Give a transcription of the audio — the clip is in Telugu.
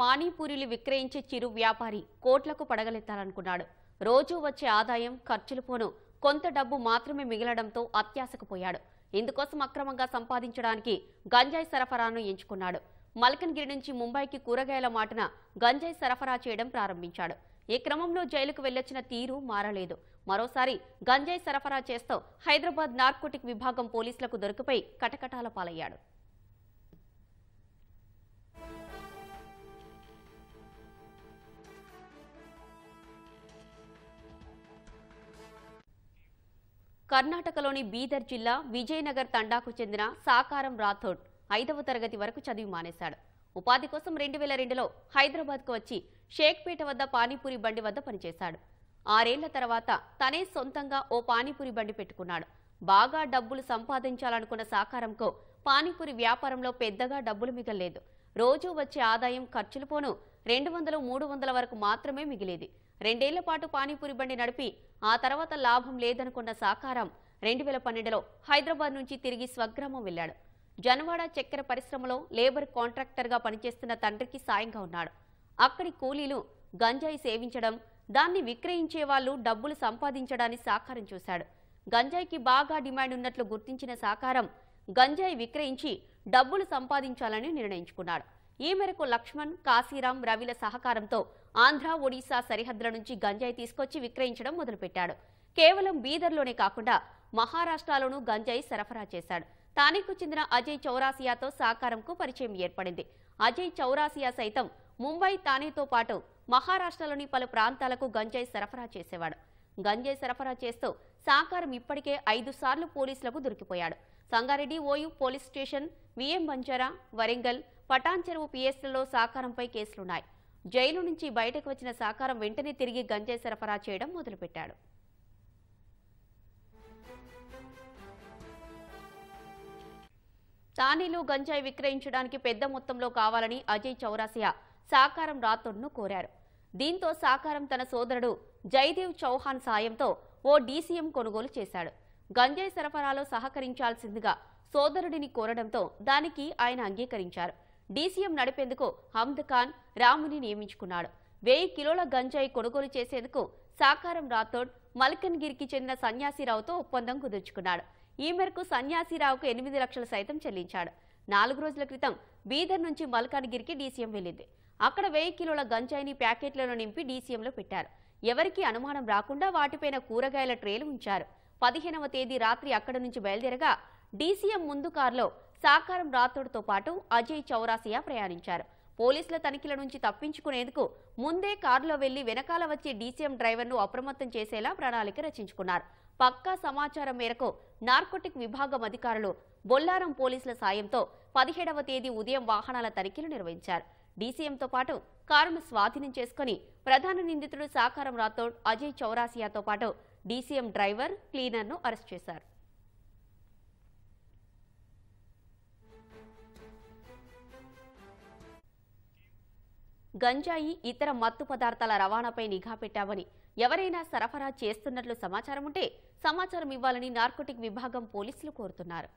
పానీపూరీలు విక్రయించే చిరు వ్యాపారి కోట్లకు పడగలెత్తాలనుకున్నాడు రోజూ వచ్చే ఆదాయం ఖర్చులు పోను కొంత డబ్బు మాత్రమే మిగలడంతో అత్యాశకు పోయాడు ఇందుకోసం అక్రమంగా సంపాదించడానికి గంజాయి సరఫరాను ఎంచుకున్నాడు మల్కన్గిరి నుంచి ముంబైకి కూరగాయల మాటన గంజాయి సరఫరా చేయడం ప్రారంభించాడు ఈ క్రమంలో జైలుకు వెళ్లొచ్చిన తీరు మారలేదు మరోసారి గంజాయి సరఫరా చేస్తూ హైదరాబాద్ నార్కోటిక్ విభాగం పోలీసులకు దొరికిపై కటకటాల పాలయ్యాడు కర్ణాటకలోని బీదర్ జిల్లా విజయనగర్ తండాకు చెందిన సాకారం రాథోడ్ ఐదవ తరగతి వరకు చదివి మానేశాడు ఉపాధి కోసం రెండు వేల రెండులో హైదరాబాద్కు వచ్చి షేక్పేట వద్ద పానీపూరి బండి వద్ద పనిచేశాడు ఆరేళ్ల తర్వాత తనే సొంతంగా ఓ పానీపూరి బండి పెట్టుకున్నాడు బాగా డబ్బులు సంపాదించాలనుకున్న సాకారంకు పానీపూరి వ్యాపారంలో పెద్దగా డబ్బులు మిగలేదు రోజూ వచ్చే ఆదాయం ఖర్చులు పోను రెండు వందలు మూడు వందల వరకు మాత్రమే మిగిలేది రెండేళ్ల పాటు పానీపూరి బండి నడిపి ఆ తర్వాత లాభం లేదనుకున్న సాకారం రెండు వేల పన్నెండులో హైదరాబాద్ నుంచి తిరిగి స్వగ్రామం వెళ్లాడు జనవాడ చక్కెర పరిశ్రమలో లేబర్ కాంట్రాక్టర్గా పనిచేస్తున్న తండ్రికి సాయంగా ఉన్నాడు అక్కడి కూలీలు గంజాయి సేవించడం దాన్ని విక్రయించే వాళ్ళు డబ్బులు సంపాదించడాన్ని సాకారం చూశాడు గంజాయికి బాగా డిమాండ్ ఉన్నట్లు గుర్తించిన సాకారం గంజాయి విక్రయించి డబ్బులు సంపాదించాలని నిర్ణయించుకున్నాడు ఈ మేరకు లక్ష్మణ్ కాశీరాం రవిల సహకారంతో ఆంధ్ర ఒడిశా సరిహద్దుల నుంచి గంజాయి తీసుకొచ్చి విక్రయించడం మొదలుపెట్టాడు కేవలం బీదర్లోనే కాకుండా మహారాష్ట్రలోనూ గంజాయి సరఫరా చేశాడు తానేకు చెందిన అజయ్ చౌరాసియాతో సహకారంకు పరిచయం ఏర్పడింది అజయ్ చౌరాసియా సైతం ముంబై తానేతో పాటు మహారాష్ట్రలోని పలు ప్రాంతాలకు గంజాయి సరఫరా చేసేవాడు గంజాయి సరఫరా చేస్తూ సాకారం ఇప్పటికే ఐదు సార్లు పోలీసులకు దొరికిపోయాడు Sangareddy OU police station VM Banjara Warangal Patancheru పీఎస్ఎల్లో సాకారంపై కేసులున్నాయి జైలు నుంచి బయటకు వచ్చిన సాకారం వెంటనే తిరిగి గంజాయి సరఫరా చేయడం మొదలుపెట్టాడు తానేలో గంజాయి విక్రయించడానికి పెద్ద మొత్తంలో కావాలని అజయ్ చౌరాసియా సాకారం రాథోడ్ను కోరారు దీంతో సాకారం తన సోదరుడు జయదేవ్ చౌహాన్ సాయంతో ఓ డీసీఎం కొనుగోలు చేశాడు గంజాయి సరఫరాలో సహకరించాల్సిందిగా సోదరుడిని కోరడంతో దానికి ఆయన అంగీకరించారు డీసీఎం నడిపేందుకు హమ్ద్ ఖాన్ రాముని నియమించుకున్నాడు వెయ్యి కిలోల గంజాయి కొనుగోలు చేసేందుకు సాకారం రాథోడ్ మల్కన్గిరికి చెందిన సన్యాసిరావుతో ఒప్పందం కుదుర్చుకున్నాడు ఈ మేరకు సన్యాసిరావుకు ఎనిమిది లక్షలు సైతం చెల్లించాడు నాలుగు రోజుల క్రితం బీదర్ నుంచి మల్కాన్గిరికి డీసీఎం వెళ్ళింది అక్కడ వెయ్యి కిలోల గంజాయిని ప్యాకెట్లను నింపి డీసీఎంలో పెట్టారు ఎవరికీ అనుమానం రాకుండా వాటిపైన కూరగాయల ట్రేలు ఉంచారు పదిహేనవ తేదీ రాత్రి అక్కడ నుంచి బయలుదేరగా డీసీఎం ముందు కారులో సాకారం రాథోడ్తో పాటు అజయ్ చౌరాసియా ప్రయాణించారు పోలీసుల తనిఖీల నుంచి తప్పించుకునేందుకు ముందే కారులో వెళ్లి వెనకాల వచ్చే డీసీఎం డ్రైవర్ను అప్రమత్తం చేసేలా ప్రణాళిక రచించుకున్నారు పక్కా సమాచారం మేరకు నార్కోటిక్ విభాగం అధికారులు బొల్లారం పోలీసుల సాయంతో పదిహేడవ తేదీ ఉదయం వాహనాల తనిఖీలు నిర్వహించారు డీసీఎంతో పాటు కారును స్వాధీనం చేసుకుని ప్రధాన నిందితుడు సాకారం రాథోడ్ అజయ్ చౌరాసియాతో పాటు డీసీఎం డ్రైవర్ క్లీనర్ను అరెస్ట్ చేశారు గంజాయి ఇతర మత్తు పదార్థాల రవాణాపై నిఘా పెట్టామని ఎవరైనా సరఫరా చేస్తున్నట్లు సమాచారం ఉంటే సమాచారం ఇవ్వాలని నార్కోటిక్ విభాగం పోలీసులు కోరుతున్నారు